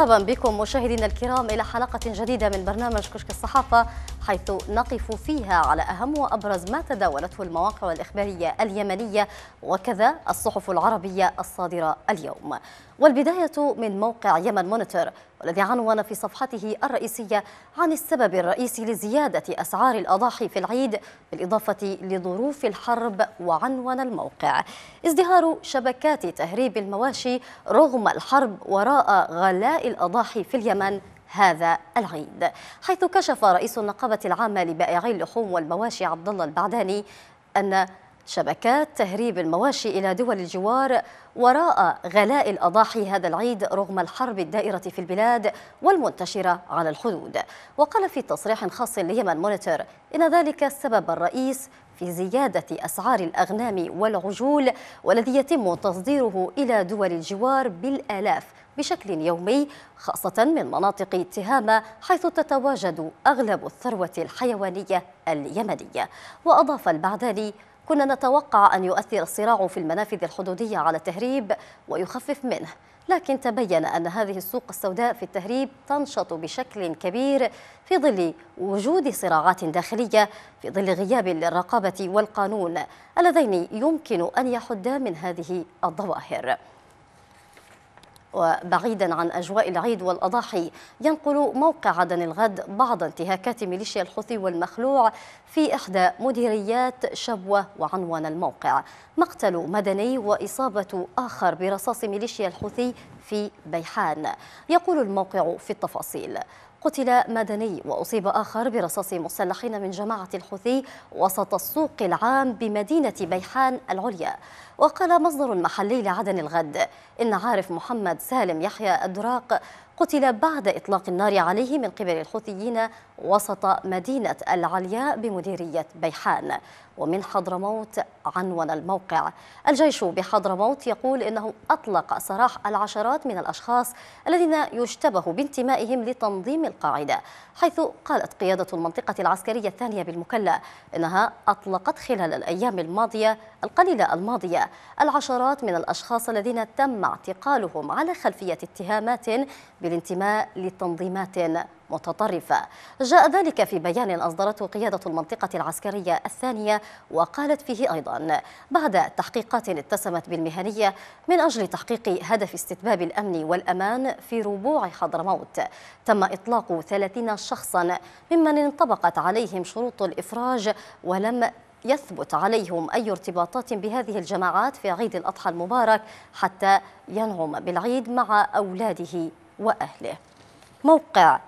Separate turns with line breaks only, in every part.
مرحبا بكم مشاهدينا الكرام إلى حلقة جديدة من برنامج كشك الصحافة حيث نقف فيها على أهم وأبرز ما تداولته المواقع الإخبارية اليمنية وكذا الصحف العربية الصادرة اليوم والبداية من موقع يمن مونيتور والذي عنون في صفحته الرئيسية عن السبب الرئيسي لزيادة أسعار الأضاحي في العيد بالإضافة لظروف الحرب وعنون الموقع ازدهار شبكات تهريب المواشي رغم الحرب وراء غلاء الأضاحي في اليمن هذا العيد حيث كشف رئيس النقابة العامة لبائعي اللحوم والمواشي عبد الله البعداني أن شبكات تهريب المواشي إلى دول الجوار وراء غلاء الأضاحي هذا العيد رغم الحرب الدائرة في البلاد والمنتشرة على الحدود وقال في تصريح خاص ليمن مونيتور إن ذلك السبب الرئيس في زيادة أسعار الأغنام والعجول والذي يتم تصديره إلى دول الجوار بالآلاف بشكل يومي خاصة من مناطق تهامة حيث تتواجد أغلب الثروة الحيوانية اليمنية وأضاف البعداني كنا نتوقع أن يؤثر الصراع في المنافذ الحدودية على التهريب ويخفف منه لكن تبين أن هذه السوق السوداء في التهريب تنشط بشكل كبير في ظل وجود صراعات داخلية في ظل غياب للرقابة والقانون اللذين يمكن أن يحدا من هذه الظواهر وبعيدا عن أجواء العيد والأضاحي ينقل موقع عدن الغد بعض انتهاكات ميليشيا الحوثي والمخلوع في إحدى مديريات شبوة وعنوان الموقع مقتل مدني وإصابة آخر برصاص ميليشيا الحوثي في بيحان يقول الموقع في التفاصيل قتل مدني وأصيب آخر برصاص مسلحين من جماعة الحوثي وسط السوق العام بمدينة بيحان العليا وقال مصدر محلي لعدن الغد إن عارف محمد سالم يحيى الدراق قتل بعد إطلاق النار عليه من قبل الحوثيين وسط مدينة العلياء بمديرية بيحان ومن حضرموت عنون الموقع الجيش بحضرموت يقول إنه أطلق سراح العشرات من الأشخاص الذين يشتبه بانتمائهم لتنظيم القاعدة حيث قالت قيادة المنطقة العسكرية الثانية بالمكلا إنها أطلقت خلال الأيام الماضية القليلة الماضية العشرات من الأشخاص الذين تم اعتقالهم على خلفية اتهامات بالانتماء لتنظيمات متطرفة جاء ذلك في بيان أصدرته قيادة المنطقة العسكرية الثانية وقالت فيه أيضا بعد تحقيقات اتسمت بالمهنية من أجل تحقيق هدف استتباب الأمن والأمان في ربوع حضرموت تم إطلاق 30 شخصا ممن انطبقت عليهم شروط الإفراج ولم يثبت عليهم أي ارتباطات بهذه الجماعات في عيد الأضحى المبارك حتى ينعم بالعيد مع أولاده وأهله موقع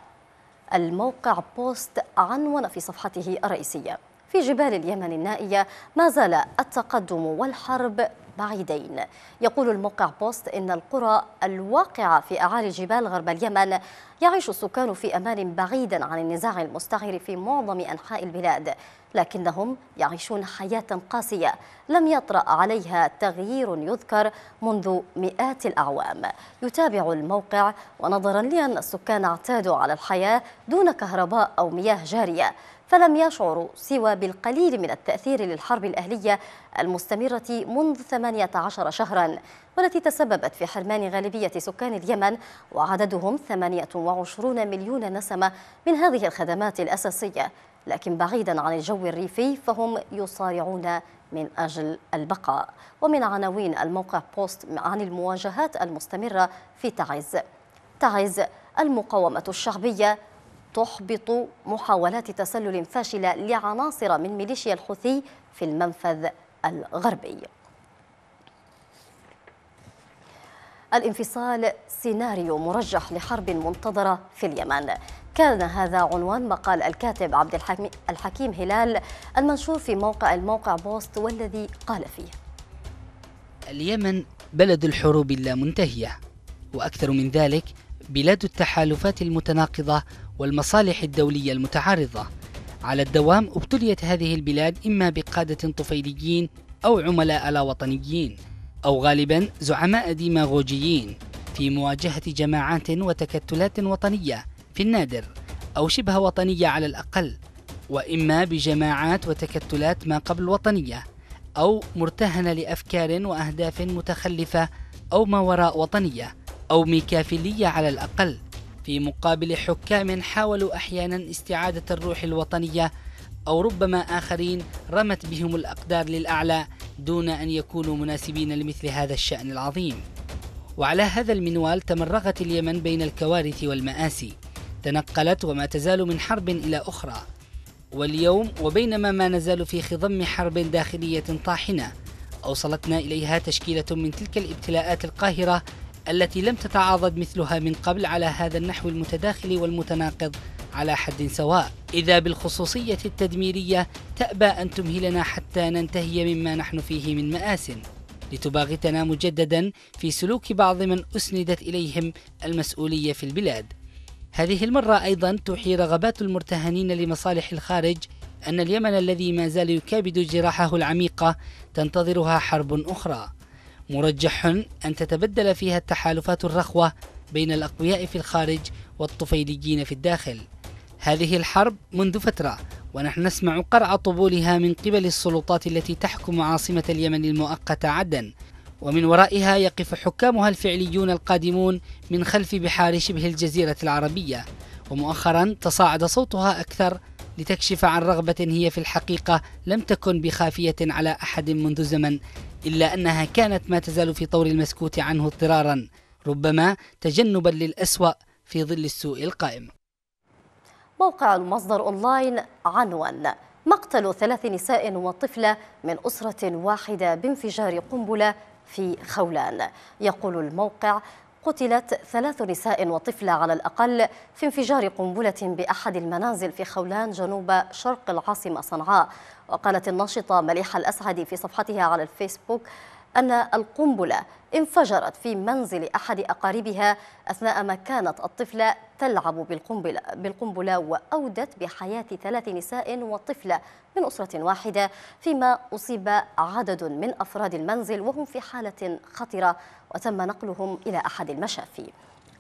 الموقع بوست عنون في صفحته الرئيسية في جبال اليمن النائية ما زال التقدم والحرب بعيدين يقول الموقع بوست إن القرى الواقعة في أعالي جبال غرب اليمن يعيش السكان في أمان بعيدا عن النزاع المستعر في معظم أنحاء البلاد لكنهم يعيشون حياة قاسية لم يطرأ عليها تغيير يذكر منذ مئات الأعوام يتابع الموقع ونظرا لأن السكان اعتادوا على الحياة دون كهرباء أو مياه جارية فلم يشعروا سوى بالقليل من التأثير للحرب الأهلية المستمرة منذ 18 شهرا والتي تسببت في حرمان غالبية سكان اليمن وعددهم 28 مليون نسمة من هذه الخدمات الأساسية لكن بعيدا عن الجو الريفي فهم يصارعون من أجل البقاء ومن عناوين الموقع بوست عن المواجهات المستمرة في تعز تعز المقاومة الشعبية تحبط محاولات تسلل فاشلة لعناصر من ميليشيا الحوثي في المنفذ الغربي الانفصال سيناريو مرجح لحرب منتظرة في اليمن كان هذا عنوان مقال الكاتب عبد الحكيم هلال المنشور في موقع الموقع بوست والذي قال فيه
اليمن بلد الحروب اللامنتهية وأكثر من ذلك بلاد التحالفات المتناقضة والمصالح الدولية المتعارضة على الدوام ابتليت هذه البلاد إما بقادة طفيليين أو عملاء لا وطنيين أو غالبا زعماء ديماغوجيين في مواجهة جماعات وتكتلات وطنية في النادر أو شبه وطنية على الأقل وإما بجماعات وتكتلات ما قبل وطنية أو مرتهنة لأفكار وأهداف متخلفة أو ما وراء وطنية أو ميكافيلية على الأقل في مقابل حكام حاولوا أحيانا استعادة الروح الوطنية أو ربما آخرين رمت بهم الأقدار للأعلى دون أن يكونوا مناسبين لمثل هذا الشأن العظيم وعلى هذا المنوال تمرغت اليمن بين الكوارث والمآسي تنقلت وما تزال من حرب إلى أخرى واليوم وبينما ما نزال في خضم حرب داخلية طاحنة أوصلتنا إليها تشكيلة من تلك الابتلاءات القاهرة التي لم تتعاضد مثلها من قبل على هذا النحو المتداخل والمتناقض على حد سواء إذا بالخصوصية التدميرية تأبى أن تمهلنا حتى ننتهي مما نحن فيه من مآسٍ لتباغتنا مجددا في سلوك بعض من أسندت إليهم المسؤولية في البلاد هذه المرة أيضا توحي رغبات المرتهنين لمصالح الخارج أن اليمن الذي ما زال يكابد جراحه العميقة تنتظرها حرب أخرى مرجح أن تتبدل فيها التحالفات الرخوة بين الأقوياء في الخارج والطفيليين في الداخل هذه الحرب منذ فترة ونحن نسمع قرع طبولها من قبل السلطات التي تحكم عاصمة اليمن المؤقتة عدن ومن ورائها يقف حكامها الفعليون القادمون من خلف بحار شبه الجزيرة العربية ومؤخرا تصاعد صوتها أكثر لتكشف عن رغبة هي في الحقيقة لم تكن بخافية على أحد منذ زمن إلا أنها كانت ما تزال في طور المسكوت عنه اضطرارا ربما تجنبا للأسوأ في ظل السوء القائم
موقع المصدر أونلاين عنوان مقتل ثلاث نساء وطفلة من أسرة واحدة بانفجار قنبلة في خولان يقول الموقع قتلت ثلاث نساء وطفلة على الأقل في انفجار قنبلة بأحد المنازل في خولان جنوب شرق العاصمة صنعاء وقالت الناشطة مليحة الأسعد في صفحتها على الفيسبوك أن القنبلة انفجرت في منزل أحد أقاربها أثناء ما كانت الطفلة تلعب بالقنبلة, بالقنبلة وأودت بحياة ثلاث نساء وطفلة من أسرة واحدة فيما أصيب عدد من أفراد المنزل وهم في حالة خطرة وتم نقلهم إلى أحد المشافي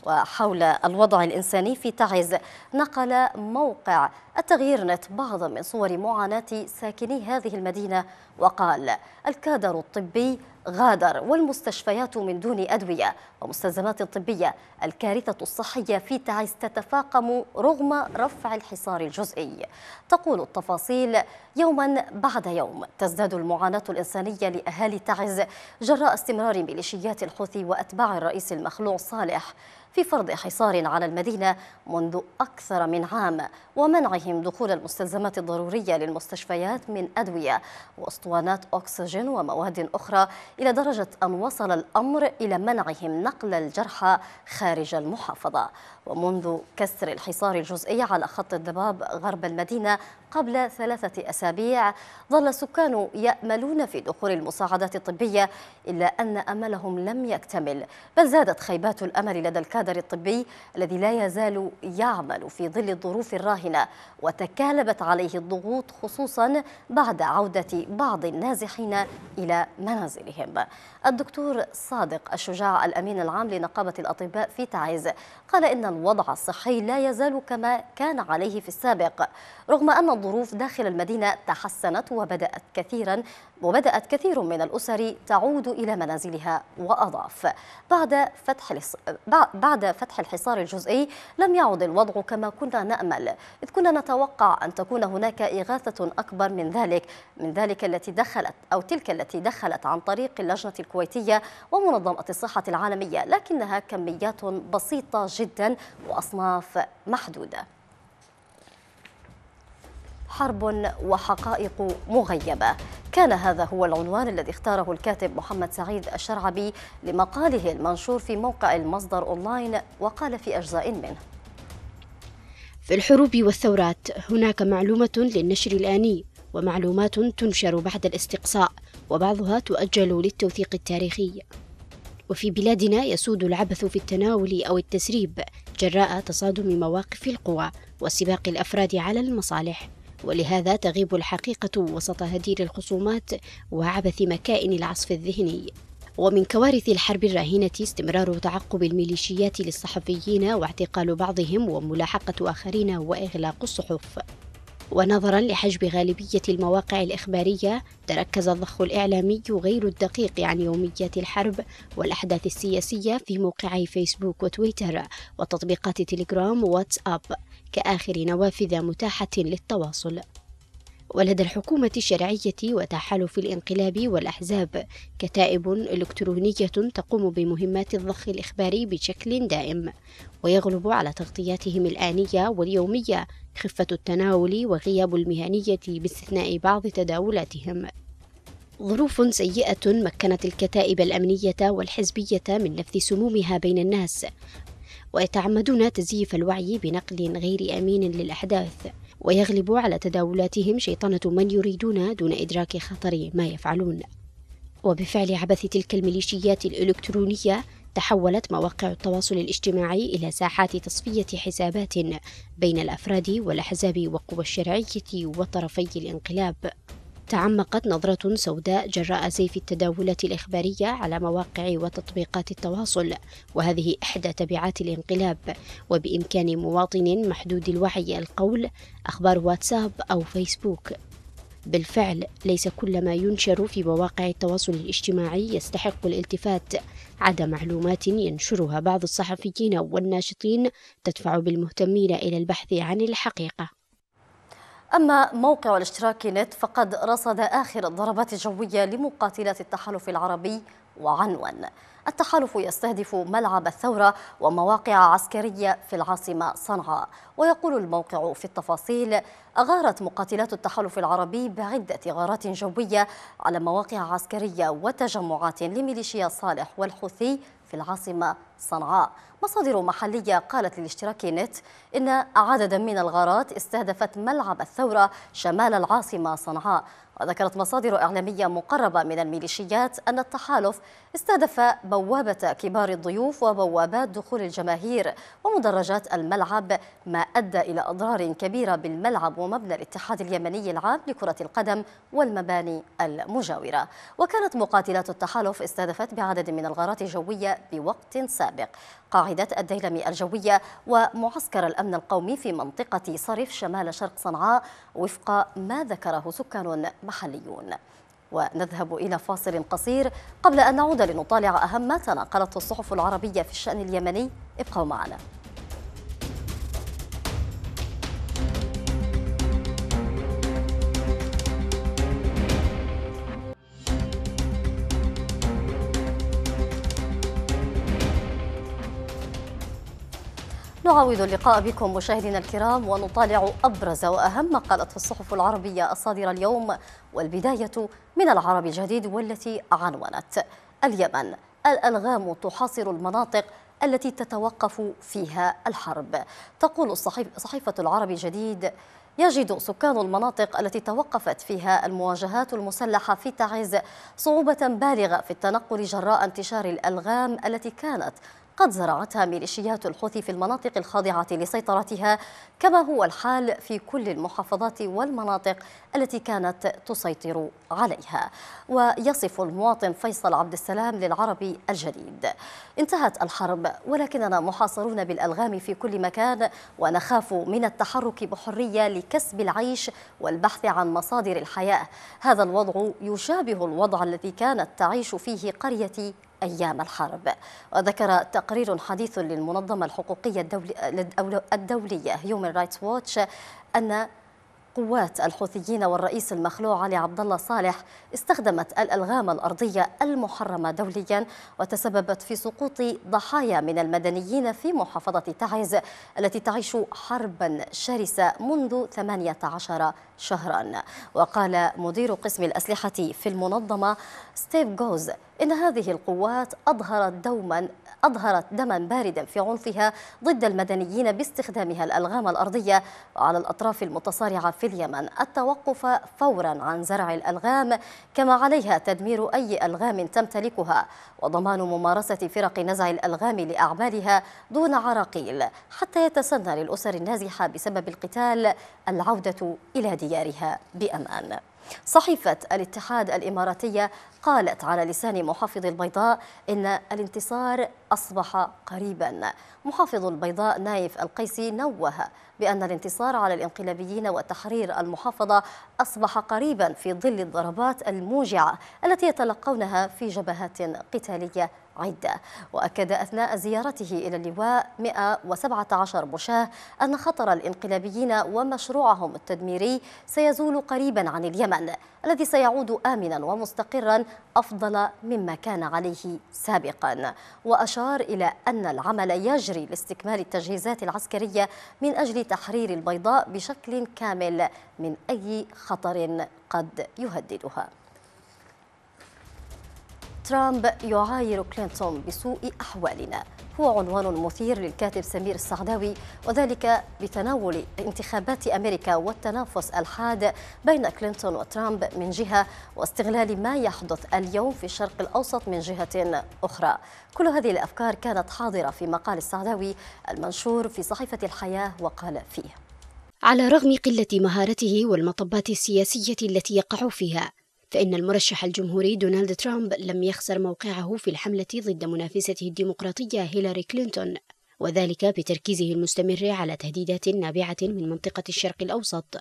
وحول الوضع الإنساني في تعز نقل موقع التغيير نت بعض من صور معاناة ساكني هذه المدينة وقال الكادر الطبي غادر والمستشفيات من دون أدوية ومستلزمات طبية الكارثة الصحية في تعز تتفاقم رغم رفع الحصار الجزئي تقول التفاصيل يوما بعد يوم تزداد المعاناة الإنسانية لأهالي تعز جراء استمرار ميليشيات الحوثي وأتباع الرئيس المخلوع صالح في فرض حصار على المدينة منذ أكثر من عام ومنعه بإمكانهم دخول المستلزمات الضرورية للمستشفيات من أدوية وأسطوانات أكسجين ومواد أخرى إلى درجة أن وصل الأمر إلى منعهم نقل الجرحى خارج المحافظة ومنذ كسر الحصار الجزئي على خط الضباب غرب المدينة قبل ثلاثة أسابيع ظل السكان يأملون في دخول المساعدات الطبية إلا أن أملهم لم يكتمل بل زادت خيبات الأمل لدى الكادر الطبي الذي لا يزال يعمل في ظل الظروف الراهنة وتكالبت عليه الضغوط خصوصا بعد عودة بعض النازحين إلى منازلهم الدكتور صادق الشجاع الأمين العام لنقابة الأطباء في تعز قال إن الوضع الصحي لا يزال كما كان عليه في السابق رغم أن الظروف داخل المدينة تحسنت وبدأت كثيرا وبدأت كثير من الأسر تعود إلى منازلها وأضاف بعد فتح بعد فتح الحصار الجزئي لم يعد الوضع كما كنا نأمل إذ كنا نتوقع أن تكون هناك إغاثة أكبر من ذلك من ذلك التي دخلت أو تلك التي دخلت عن طريق اللجنة الكويتية ومنظمة الصحة العالمية لكنها كميات بسيطة جدا وأصناف محدودة حرب وحقائق مغيبة كان هذا هو العنوان الذي اختاره الكاتب محمد سعيد الشرعبي لمقاله المنشور في موقع المصدر أونلاين وقال في أجزاء منه
في الحروب والثورات هناك معلومة للنشر الآني ومعلومات تنشر بعد الاستقصاء وبعضها تؤجل للتوثيق التاريخي وفي بلادنا يسود العبث في التناول أو التسريب جراء تصادم مواقف القوى وسباق الأفراد على المصالح ولهذا تغيب الحقيقة وسط هدير الخصومات وعبث مكائن العصف الذهني ومن كوارث الحرب الراهنة استمرار تعقب الميليشيات للصحفيين واعتقال بعضهم وملاحقة آخرين وإغلاق الصحف ونظرا لحجب غالبية المواقع الإخبارية تركز الضخ الإعلامي غير الدقيق عن يوميات الحرب والأحداث السياسية في موقعي فيسبوك وتويتر وتطبيقات تليجرام وواتساب كآخر نوافذ متاحة للتواصل ولدى الحكومة الشرعية وتحالف الانقلاب والأحزاب كتائب إلكترونية تقوم بمهمات الضخ الإخباري بشكل دائم ويغلب على تغطياتهم الآنية واليومية خفة التناول وغياب المهنية باستثناء بعض تداولاتهم ظروف سيئة مكنت الكتائب الأمنية والحزبية من نفث سمومها بين الناس ويتعمدون تزييف الوعي بنقل غير أمين للأحداث ويغلب على تداولاتهم شيطنة من يريدون دون إدراك خطر ما يفعلون وبفعل عبث تلك الميليشيات الإلكترونية تحولت مواقع التواصل الاجتماعي إلى ساحات تصفية حسابات بين الأفراد والأحزاب وقوى الشرعية وطرفي الانقلاب تعمقت نظرة سوداء جراء زيف التداولات الإخبارية على مواقع وتطبيقات التواصل وهذه إحدى تبعات الانقلاب وبإمكان مواطن محدود الوعي القول أخبار واتساب أو فيسبوك بالفعل ليس كل ما ينشر في مواقع التواصل الاجتماعي يستحق الالتفات عدا معلومات ينشرها بعض الصحفيين والناشطين تدفع بالمهتمين الى البحث عن الحقيقه
أما موقع الاشتراك نت فقد رصد آخر الضربات الجوية لمقاتلات التحالف العربي وعنون التحالف يستهدف ملعب الثورة ومواقع عسكرية في العاصمة صنعاء ويقول الموقع في التفاصيل أغارت مقاتلات التحالف العربي بعدة غارات جوية على مواقع عسكرية وتجمعات لميليشيا صالح والحوثي في العاصمة صنعاء مصادر محلية قالت للاشتراك نت إن عددا من الغارات استهدفت ملعب الثورة شمال العاصمة صنعاء وذكرت مصادر إعلامية مقربة من الميليشيات أن التحالف استهدف بوابة كبار الضيوف وبوابات دخول الجماهير ومدرجات الملعب ما أدى إلى أضرار كبيرة بالملعب ومبنى الاتحاد اليمني العام لكرة القدم والمباني المجاورة وكانت مقاتلات التحالف استهدفت بعدد من الغارات الجوية بوقت سابق قاعدة الديلم الجوية ومعسكر الأمن القومي في منطقة صرف شمال شرق صنعاء وفق ما ذكره سكان محليون ونذهب إلى فاصل قصير قبل أن نعود لنطالع أهم ما تناقلته الصحف العربية في الشأن اليمني ابقوا معنا نعاود اللقاء بكم مشاهدينا الكرام ونطالع أبرز وأهم ما قالته الصحف العربية الصادرة اليوم والبداية من العرب الجديد والتي عنونت اليمن الألغام تحاصر المناطق التي تتوقف فيها الحرب تقول صحيفة العرب الجديد يجد سكان المناطق التي توقفت فيها المواجهات المسلحة في تعز صعوبة بالغة في التنقل جراء انتشار الألغام التي كانت قد زرعتها ميليشيات الحوثي في المناطق الخاضعة لسيطرتها كما هو الحال في كل المحافظات والمناطق التي كانت تسيطر عليها ويصف المواطن فيصل عبد السلام للعربي الجديد انتهت الحرب ولكننا محاصرون بالألغام في كل مكان ونخاف من التحرك بحرية لكسب العيش والبحث عن مصادر الحياة هذا الوضع يشابه الوضع الذي كانت تعيش فيه قريتي أيام الحرب وذكر تقرير حديث للمنظمة الحقوقية الدولية هيومن رايتس ووتش أن قوات الحوثيين والرئيس المخلوع علي عبد الله صالح استخدمت الالغام الارضيه المحرمه دوليا وتسببت في سقوط ضحايا من المدنيين في محافظه تعز التي تعيش حربا شرسه منذ 18 شهرا وقال مدير قسم الأسلحة في المنظمة ستيف جوز إن هذه القوات أظهرت دوما أظهرت دما باردا في عنفها ضد المدنيين باستخدامها الألغام الأرضية وعلى الأطراف المتصارعة في اليمن التوقف فورا عن زرع الألغام كما عليها تدمير أي ألغام تمتلكها وضمان ممارسة فرق نزع الألغام لأعمالها دون عراقيل حتى يتسنى للأسر النازحة بسبب القتال العودة إلى ديارها بأمان صحيفة الاتحاد الإماراتية قالت على لسان محافظ البيضاء إن الانتصار أصبح قريبا محافظ البيضاء نايف القيسي نوه بأن الانتصار على الانقلابيين وتحرير المحافظة أصبح قريبا في ظل الضربات الموجعة التي يتلقونها في جبهات قتالية عدة وأكد أثناء زيارته إلى اللواء 117 مشاه أن خطر الانقلابيين ومشروعهم التدميري سيزول قريبا عن اليمن الذي سيعود آمنا ومستقرا أفضل مما كان عليه سابقا وأشار إلى أن العمل يجري لاستكمال التجهيزات العسكرية من أجل تحرير البيضاء بشكل كامل من أي خطر قد يهددها ترامب يعاير كلينتون بسوء أحوالنا هو عنوان مثير للكاتب سمير السعداوي وذلك بتناول انتخابات أمريكا والتنافس الحاد بين كلينتون وترامب من جهة واستغلال ما يحدث اليوم في الشرق الأوسط من جهة أخرى كل هذه الأفكار كانت حاضرة في مقال السعداوي المنشور في صحيفة الحياة وقال
فيه على رغم قلة مهارته والمطبات السياسية التي يقع فيها فإن المرشح الجمهوري دونالد ترامب لم يخسر موقعه في الحملة ضد منافسته الديمقراطية هيلاري كلينتون وذلك بتركيزه المستمر على تهديدات نابعة من منطقة الشرق الأوسط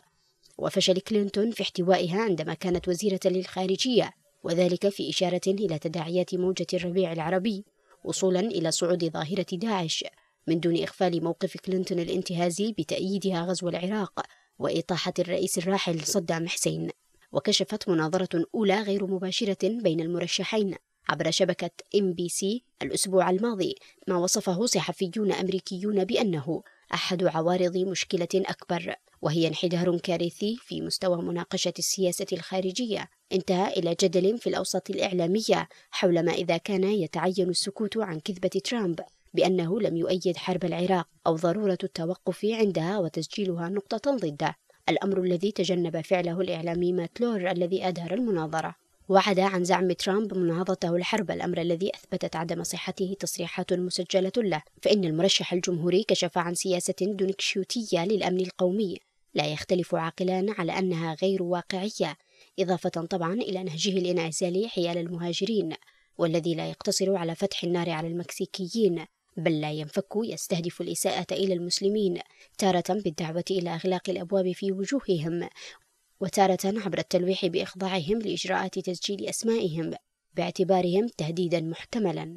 وفشل كلينتون في احتوائها عندما كانت وزيرة للخارجية وذلك في إشارة إلى تداعيات موجة الربيع العربي وصولا إلى صعود ظاهرة داعش من دون إغفال موقف كلينتون الانتهازي بتأييدها غزو العراق وإطاحة الرئيس الراحل صدام حسين وكشفت مناظرة أولى غير مباشرة بين المرشحين عبر شبكة ام بي سي الأسبوع الماضي ما وصفه صحفيون أمريكيون بأنه أحد عوارض مشكلة أكبر وهي انحدار كارثي في مستوى مناقشة السياسة الخارجية انتهى إلى جدل في الأوساط الإعلامية حول ما إذا كان يتعين السكوت عن كذبة ترامب بأنه لم يؤيد حرب العراق أو ضرورة التوقف عندها وتسجيلها نقطة ضده الأمر الذي تجنب فعله الإعلامي ماتلور الذي أدار المناظرة وعدا عن زعم ترامب مناهضته الحرب الأمر الذي أثبتت عدم صحته تصريحات مسجلة له فإن المرشح الجمهوري كشف عن سياسة دونكشيوتية للأمن القومي لا يختلف عاقلان على أنها غير واقعية إضافة طبعا إلى نهجه الانعزالي حيال المهاجرين والذي لا يقتصر على فتح النار على المكسيكيين بل لا ينفك يستهدف الإساءة إلى المسلمين تارة بالدعوة إلى إغلاق الأبواب في وجوههم وتارة عبر التلويح بإخضاعهم لإجراءات تسجيل أسمائهم باعتبارهم تهديدا محتملا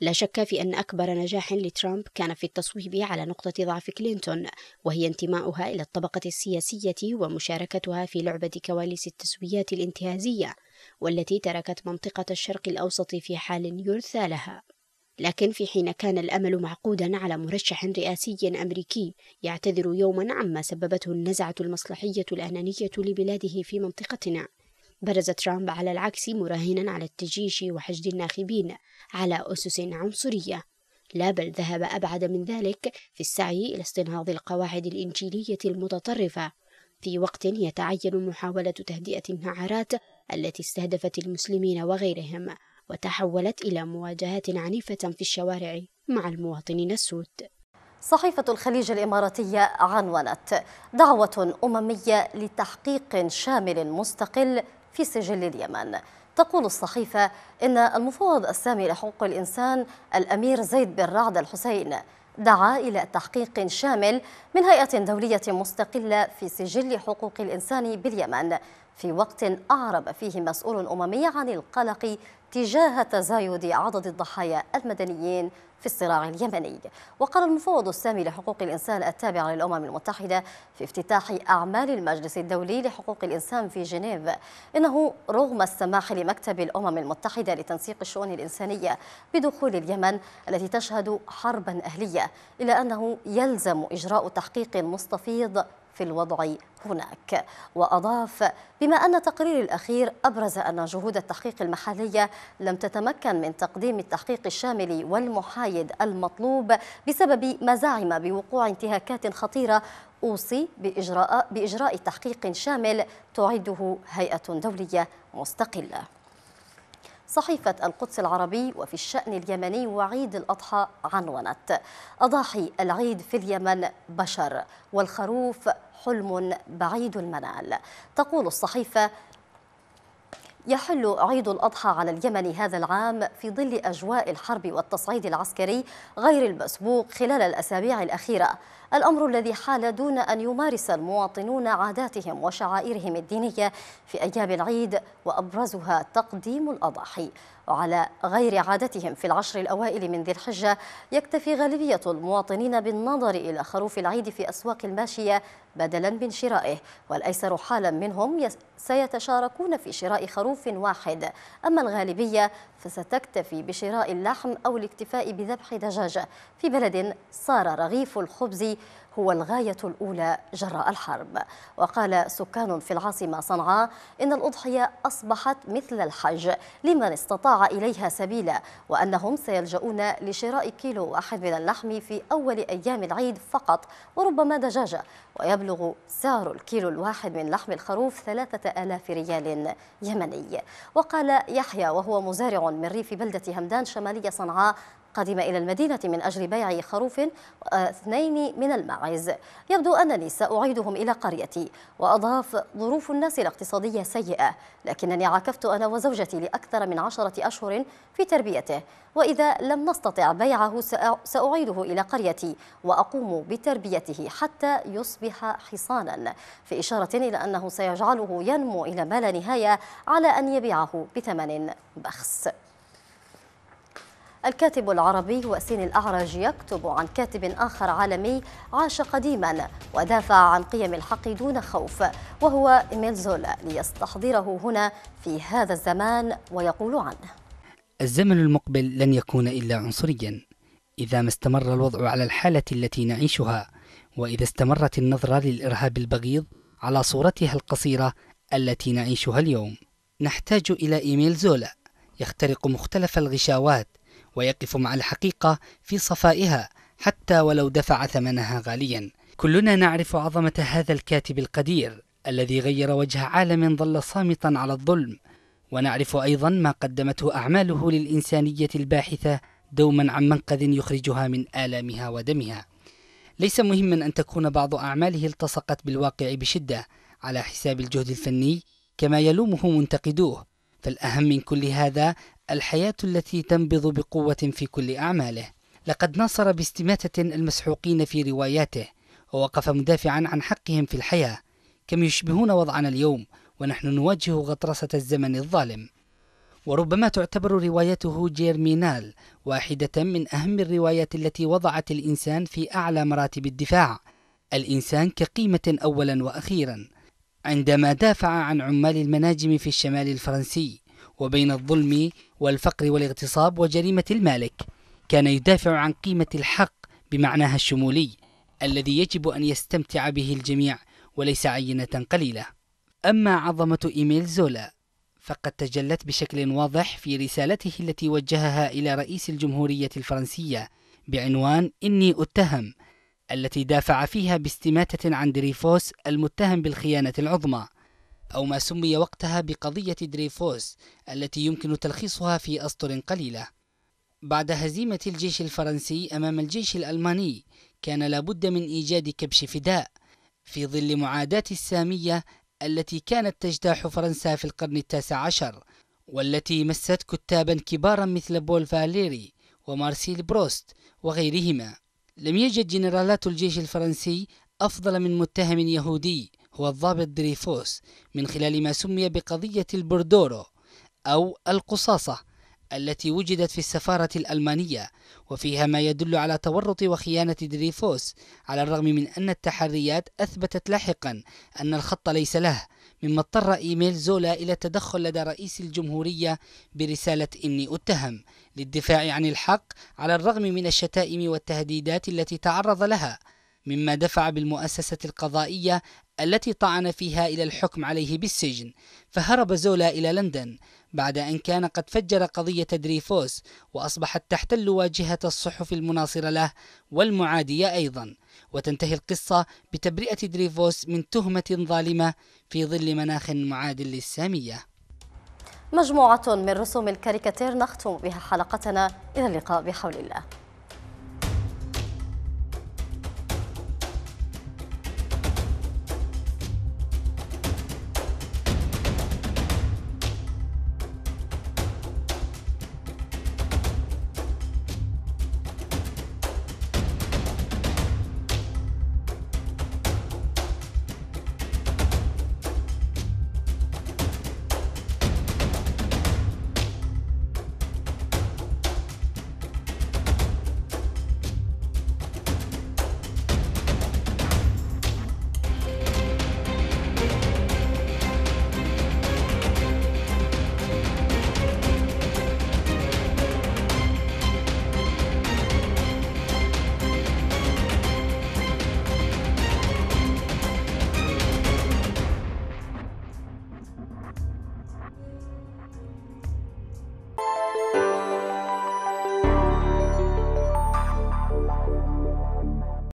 لا شك في أن أكبر نجاح لترامب كان في التصويب على نقطة ضعف كلينتون وهي انتماؤها إلى الطبقة السياسية ومشاركتها في لعبة كواليس التسويات الانتهازية والتي تركت منطقة الشرق الأوسط في حال يرثى لها لكن في حين كان الأمل معقودا على مرشح رئاسي أمريكي يعتذر يوما عما سببته النزعة المصلحية الأنانية لبلاده في منطقتنا برز ترامب على العكس مراهنا على التجيش وحشد الناخبين على أسس عنصرية لا بل ذهب أبعد من ذلك في السعي إلى استنهاض القواعد الإنجيلية المتطرفة في وقت يتعين محاولة تهدئة النعرات التي استهدفت المسلمين وغيرهم وتحولت إلى مواجهات عنيفة في الشوارع مع المواطنين السود صحيفة الخليج الإماراتية
عنونت دعوة أممية لتحقيق شامل مستقل في سجل اليمن تقول الصحيفة إن المفوض السامي لحقوق الإنسان الأمير زيد بن رعد الحسين دعا إلى تحقيق شامل من هيئة دولية مستقلة في سجل حقوق الإنسان باليمن في وقت أعرب فيه مسؤول أممي عن القلق تجاه تزايد عدد الضحايا المدنيين في الصراع اليمني وقال المفوض السامي لحقوق الإنسان التابع للأمم المتحدة في افتتاح أعمال المجلس الدولي لحقوق الإنسان في جنيف إنه رغم السماح لمكتب الأمم المتحدة لتنسيق الشؤون الإنسانية بدخول اليمن التي تشهد حربا أهلية إلا أنه يلزم إجراء تحقيق مستفيض في الوضع هناك وأضاف بما أن تقرير الأخير أبرز أن جهود التحقيق المحلية لم تتمكن من تقديم التحقيق الشامل والمحايد المطلوب بسبب مزاعم بوقوع انتهاكات خطيرة أوصي بإجراء, بإجراء تحقيق شامل تعده هيئة دولية مستقلة صحيفة القدس العربي وفي الشأن اليمني وعيد الأضحى عنونت أضاحي العيد في اليمن بشر والخروف حلم بعيد المنال تقول الصحيفة يحل عيد الأضحى على اليمن هذا العام في ظل أجواء الحرب والتصعيد العسكري غير المسبوق خلال الأسابيع الأخيرة الأمر الذي حال دون أن يمارس المواطنون عاداتهم وشعائرهم الدينية في أيام العيد وأبرزها تقديم الأضاحي وعلى غير عادتهم في العشر الأوائل من ذي الحجة يكتفي غالبية المواطنين بالنظر إلى خروف العيد في أسواق الماشية بدلا من شرائه والأيسر حالا منهم سيتشاركون في شراء خروف واحد أما الغالبية فستكتفي بشراء اللحم أو الاكتفاء بذبح دجاجة في بلد صار رغيف الخبز هو الغاية الأولى جراء الحرب وقال سكان في العاصمة صنعاء إن الأضحية أصبحت مثل الحج لمن استطاع إليها سبيلا وأنهم سيلجؤون لشراء كيلو واحد من اللحم في أول أيام العيد فقط وربما دجاجة ويبلغ سعر الكيلو الواحد من لحم الخروف ثلاثة آلاف ريال يمني وقال يحيى وهو مزارع من ريف بلدة همدان شمالية صنعاء قادمة إلى المدينة من أجل بيع خروف واثنين آه، من الماعز يبدو أنني سأعيدهم إلى قريتي وأضاف ظروف الناس الاقتصادية سيئة لكنني عاكفت أنا وزوجتي لأكثر من عشرة أشهر في تربيته وإذا لم نستطع بيعه سأعيده إلى قريتي وأقوم بتربيته حتى يصبح حصانا في إشارة إلى أنه سيجعله ينمو إلى ما لا نهاية على أن يبيعه بثمن بخس الكاتب العربي وسين الأعرج يكتب عن كاتب آخر عالمي عاش قديما ودافع عن قيم الحق دون خوف وهو إيميل زولا ليستحضره هنا في هذا الزمان ويقول عنه
الزمن المقبل لن يكون إلا عنصريا إذا ما استمر الوضع على الحالة التي نعيشها وإذا استمرت النظرة للإرهاب البغيض على صورتها القصيرة التي نعيشها اليوم نحتاج إلى إيميل زولا يخترق مختلف الغشاوات ويقف مع الحقيقة في صفائها حتى ولو دفع ثمنها غاليا كلنا نعرف عظمة هذا الكاتب القدير الذي غير وجه عالم ظل صامتا على الظلم ونعرف أيضا ما قدمته أعماله للإنسانية الباحثة دوما عن منقذ يخرجها من آلامها ودمها ليس مهما أن تكون بعض أعماله التصقت بالواقع بشدة على حساب الجهد الفني كما يلومه منتقدوه فالأهم من كل هذا الحياة التي تنبض بقوة في كل أعماله لقد ناصر باستماتة المسحوقين في رواياته ووقف مدافعا عن حقهم في الحياة كم يشبهون وضعنا اليوم ونحن نواجه غطرسة الزمن الظالم وربما تعتبر روايته جيرمينال واحدة من أهم الروايات التي وضعت الإنسان في أعلى مراتب الدفاع الإنسان كقيمة أولا وأخيرا عندما دافع عن عمال المناجم في الشمال الفرنسي وبين الظلم والفقر والاغتصاب وجريمة المالك كان يدافع عن قيمة الحق بمعناها الشمولي الذي يجب أن يستمتع به الجميع وليس عينة قليلة أما عظمة إيميل زولا فقد تجلت بشكل واضح في رسالته التي وجهها إلى رئيس الجمهورية الفرنسية بعنوان إني أتهم التي دافع فيها باستماتة عن دريفوس المتهم بالخيانة العظمى أو ما سمي وقتها بقضية دريفوس التي يمكن تلخيصها في أسطر قليلة بعد هزيمة الجيش الفرنسي أمام الجيش الألماني كان لابد من إيجاد كبش فداء في ظل معاداة السامية التي كانت تجتاح فرنسا في القرن التاسع عشر والتي مست كتابا كبارا مثل بول فاليري ومارسيل بروست وغيرهما لم يجد جنرالات الجيش الفرنسي أفضل من متهم يهودي هو الضابط دريفوس من خلال ما سمي بقضية البردورو أو القصاصة التي وجدت في السفارة الألمانية وفيها ما يدل على تورط وخيانة دريفوس على الرغم من أن التحريات أثبتت لاحقا أن الخط ليس له مما اضطر إيميل زولا إلى التدخل لدى رئيس الجمهورية برسالة إني أتهم للدفاع عن الحق على الرغم من الشتائم والتهديدات التي تعرض لها مما دفع بالمؤسسة القضائية التي طعن فيها إلى الحكم عليه بالسجن فهرب زولا إلى لندن بعد أن كان قد فجر قضية دريفوس وأصبحت تحتل واجهة الصحف المناصرة له والمعادية أيضا وتنتهي القصة بتبرئة دريفوس من تهمة ظالمة في ظل مناخ معاد للسامية
مجموعة من رسوم الكاريكاتير نختم بها حلقتنا إلى اللقاء بحول الله